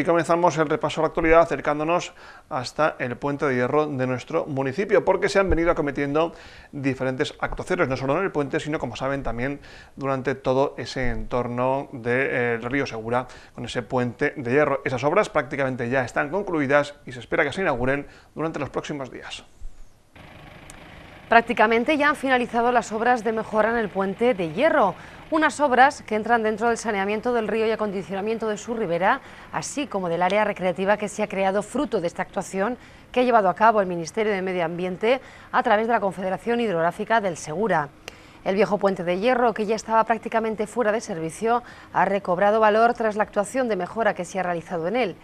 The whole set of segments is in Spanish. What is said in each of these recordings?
y comenzamos el repaso a la actualidad acercándonos hasta el puente de hierro de nuestro municipio, porque se han venido acometiendo diferentes actuaciones, no solo en el puente, sino como saben también durante todo ese entorno del río Segura con ese puente de hierro. Esas obras prácticamente ya están concluidas y se espera que se inauguren durante los próximos días. Prácticamente ya han finalizado las obras de mejora en el puente de hierro, unas obras que entran dentro del saneamiento del río y acondicionamiento de su ribera, así como del área recreativa que se ha creado fruto de esta actuación que ha llevado a cabo el Ministerio de Medio Ambiente a través de la Confederación Hidrográfica del Segura. El viejo puente de hierro, que ya estaba prácticamente fuera de servicio, ha recobrado valor tras la actuación de mejora que se ha realizado en él.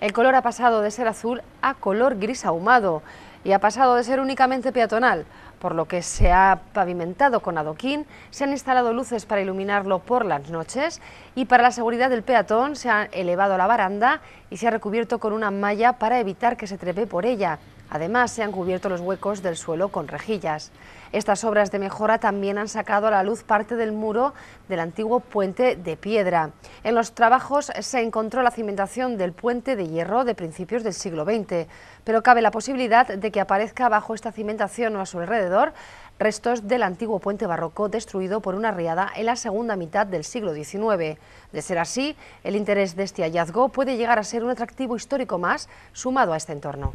El color ha pasado de ser azul a color gris ahumado y ha pasado de ser únicamente peatonal, por lo que se ha pavimentado con adoquín, se han instalado luces para iluminarlo por las noches y para la seguridad del peatón se ha elevado la baranda y se ha recubierto con una malla para evitar que se trepe por ella. Además, se han cubierto los huecos del suelo con rejillas. Estas obras de mejora también han sacado a la luz parte del muro del antiguo puente de piedra. En los trabajos se encontró la cimentación del puente de hierro de principios del siglo XX, pero cabe la posibilidad de que aparezca bajo esta cimentación o a su alrededor restos del antiguo puente barroco destruido por una riada en la segunda mitad del siglo XIX. De ser así, el interés de este hallazgo puede llegar a ser un atractivo histórico más sumado a este entorno.